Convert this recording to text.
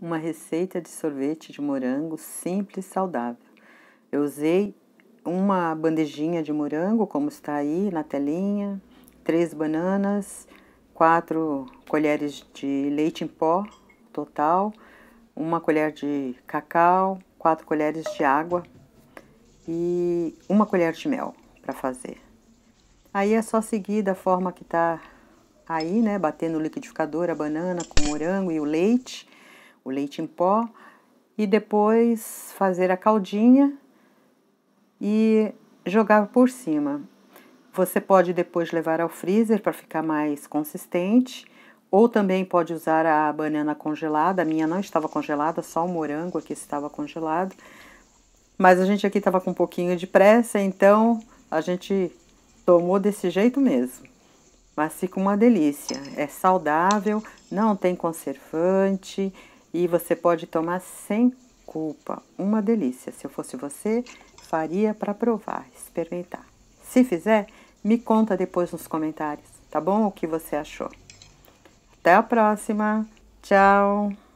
uma receita de sorvete de morango simples e saudável. Eu usei uma bandejinha de morango, como está aí na telinha, três bananas, quatro colheres de leite em pó total, uma colher de cacau, quatro colheres de água e uma colher de mel para fazer. Aí é só seguir da forma que está aí, né? Bater no liquidificador a banana com o morango e o leite o leite em pó e depois fazer a caldinha e jogar por cima. Você pode depois levar ao freezer para ficar mais consistente, ou também pode usar a banana congelada. A minha não estava congelada, só o morango aqui estava congelado. Mas a gente aqui estava com um pouquinho de pressa, então a gente tomou desse jeito mesmo. Mas fica uma delícia, é saudável, não tem conservante, e você pode tomar sem culpa. Uma delícia. Se eu fosse você, faria para provar, experimentar. Se fizer, me conta depois nos comentários, tá bom? O que você achou. Até a próxima. Tchau.